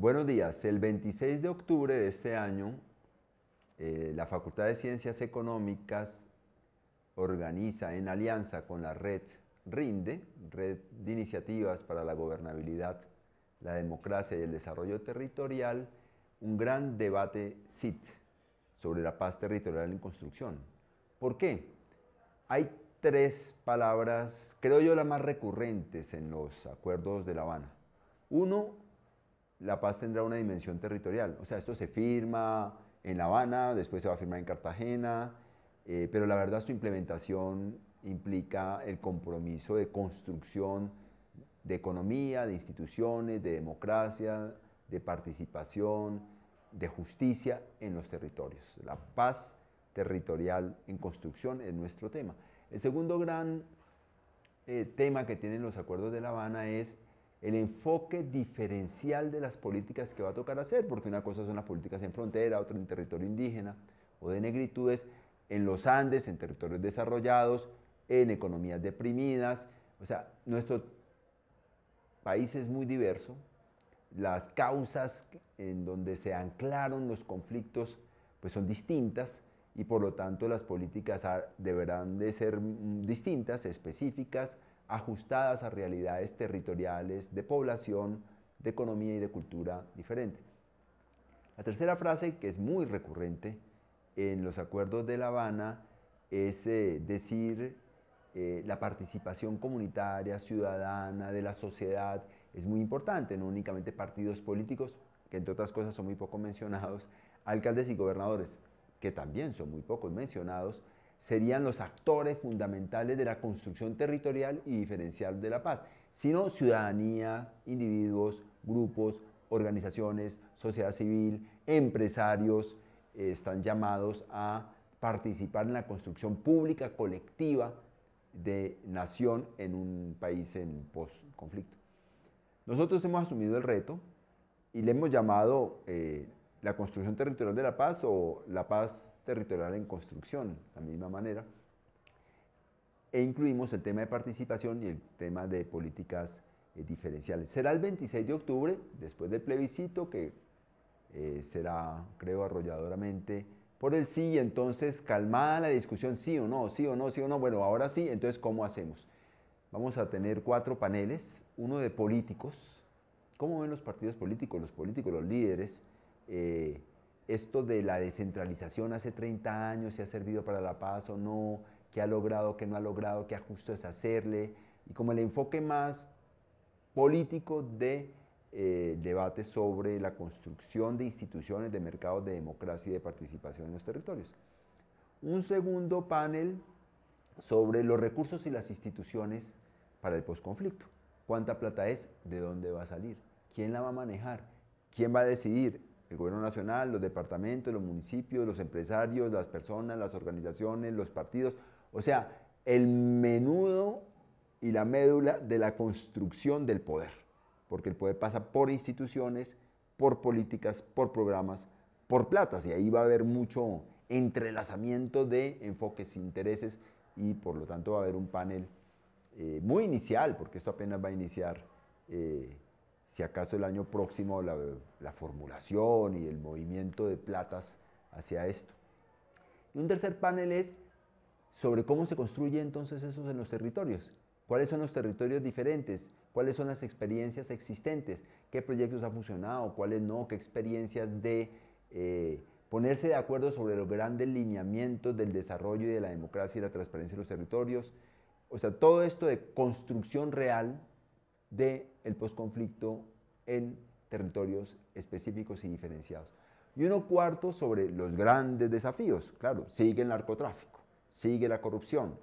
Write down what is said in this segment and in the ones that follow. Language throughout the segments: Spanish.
Buenos días. El 26 de octubre de este año, eh, la Facultad de Ciencias Económicas organiza en alianza con la red RINDE, Red de Iniciativas para la Gobernabilidad, la Democracia y el Desarrollo Territorial, un gran debate CIT sobre la paz territorial en construcción. ¿Por qué? Hay tres palabras, creo yo, las más recurrentes en los acuerdos de La Habana. Uno, la paz tendrá una dimensión territorial. O sea, esto se firma en La Habana, después se va a firmar en Cartagena, eh, pero la verdad su implementación implica el compromiso de construcción de economía, de instituciones, de democracia, de participación, de justicia en los territorios. La paz territorial en construcción es nuestro tema. El segundo gran eh, tema que tienen los acuerdos de La Habana es el enfoque diferencial de las políticas que va a tocar hacer, porque una cosa son las políticas en frontera, otra en territorio indígena o de negritudes, en los Andes, en territorios desarrollados, en economías deprimidas. O sea, nuestro país es muy diverso. Las causas en donde se anclaron los conflictos pues son distintas y por lo tanto las políticas deberán de ser mm, distintas, específicas, ajustadas a realidades territoriales, de población, de economía y de cultura diferente. La tercera frase, que es muy recurrente en los acuerdos de La Habana, es eh, decir eh, la participación comunitaria, ciudadana, de la sociedad, es muy importante, no únicamente partidos políticos, que entre otras cosas son muy poco mencionados, alcaldes y gobernadores, que también son muy poco mencionados, serían los actores fundamentales de la construcción territorial y diferencial de la paz, sino ciudadanía, individuos, grupos, organizaciones, sociedad civil, empresarios, eh, están llamados a participar en la construcción pública colectiva de nación en un país en post-conflicto. Nosotros hemos asumido el reto y le hemos llamado eh, la construcción territorial de la paz o la paz territorial en construcción, de la misma manera. E incluimos el tema de participación y el tema de políticas eh, diferenciales. Será el 26 de octubre, después del plebiscito, que eh, será, creo, arrolladoramente por el sí, y entonces calmada la discusión, sí o no, sí o no, sí o no, bueno, ahora sí, entonces ¿cómo hacemos? Vamos a tener cuatro paneles, uno de políticos, ¿cómo ven los partidos políticos, los políticos, los líderes? Eh, esto de la descentralización hace 30 años, si ha servido para la paz o no, qué ha logrado, qué no ha logrado, qué ajusto es hacerle, y como el enfoque más político de eh, debate sobre la construcción de instituciones, de mercados de democracia y de participación en los territorios. Un segundo panel sobre los recursos y las instituciones para el posconflicto. ¿Cuánta plata es? ¿De dónde va a salir? ¿Quién la va a manejar? ¿Quién va a decidir? el gobierno nacional, los departamentos, los municipios, los empresarios, las personas, las organizaciones, los partidos. O sea, el menudo y la médula de la construcción del poder, porque el poder pasa por instituciones, por políticas, por programas, por platas, y ahí va a haber mucho entrelazamiento de enfoques, intereses, y por lo tanto va a haber un panel eh, muy inicial, porque esto apenas va a iniciar. Eh, si acaso el año próximo la, formulación y el movimiento de platas hacia esto. Y un tercer panel es sobre cómo se construye entonces eso en los territorios. ¿Cuáles son los territorios diferentes? ¿Cuáles son las experiencias existentes? ¿Qué proyectos han funcionado? ¿Cuáles no? ¿Qué experiencias de eh, ponerse de acuerdo sobre los grandes lineamientos del desarrollo y de la democracia y la transparencia de los territorios? O sea, todo esto de construcción real del el posconflicto en territorios específicos y diferenciados. Y uno cuarto sobre los grandes desafíos. Claro, sigue el narcotráfico, sigue la corrupción.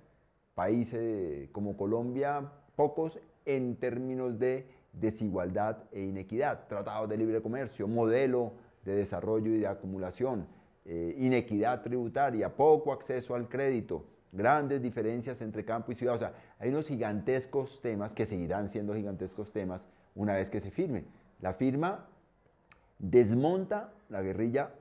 Países como Colombia, pocos en términos de desigualdad e inequidad. Tratados de libre comercio, modelo de desarrollo y de acumulación, eh, inequidad tributaria, poco acceso al crédito, grandes diferencias entre campo y ciudad. O sea, hay unos gigantescos temas que seguirán siendo gigantescos temas una vez que se firme. La firma desmonta la guerrilla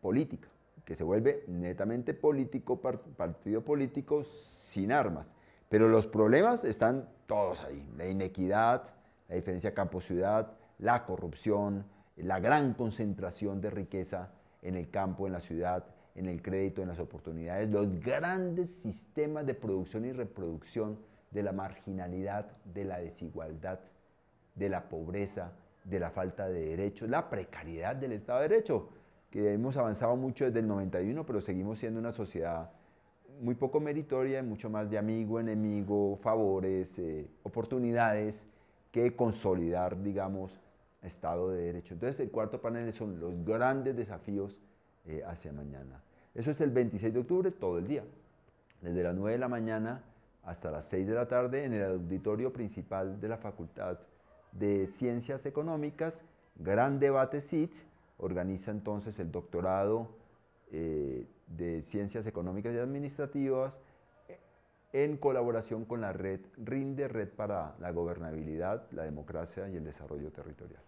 política, que se vuelve netamente político, partido político sin armas. Pero los problemas están todos ahí. La inequidad, la diferencia campo-ciudad, la corrupción, la gran concentración de riqueza en el campo, en la ciudad, en el crédito, en las oportunidades, los grandes sistemas de producción y reproducción de la marginalidad, de la desigualdad, de la pobreza, de la falta de derechos, la precariedad del Estado de Derecho, que hemos avanzado mucho desde el 91, pero seguimos siendo una sociedad muy poco meritoria, mucho más de amigo, enemigo, favores, eh, oportunidades, que consolidar, digamos, Estado de Derecho. Entonces el cuarto panel son los grandes desafíos eh, hacia mañana. Eso es el 26 de octubre, todo el día, desde las 9 de la mañana hasta las 6 de la tarde en el auditorio principal de la Facultad de Ciencias Económicas, Gran Debate SIT, organiza entonces el doctorado eh, de Ciencias Económicas y Administrativas en colaboración con la red RINDE, Red para la Gobernabilidad, la Democracia y el Desarrollo Territorial.